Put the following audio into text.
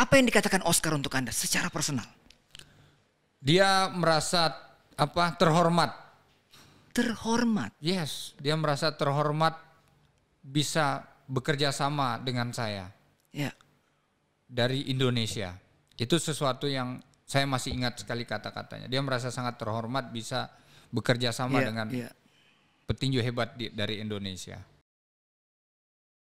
Apa yang dikatakan Oscar untuk Anda secara personal? Dia merasa apa? Terhormat. Terhormat. Yes, dia merasa terhormat bisa bekerja sama dengan saya. Ya. Dari Indonesia. Itu sesuatu yang saya masih ingat sekali kata-katanya. Dia merasa sangat terhormat bisa bekerja sama ya, dengan ya. petinju hebat di, dari Indonesia.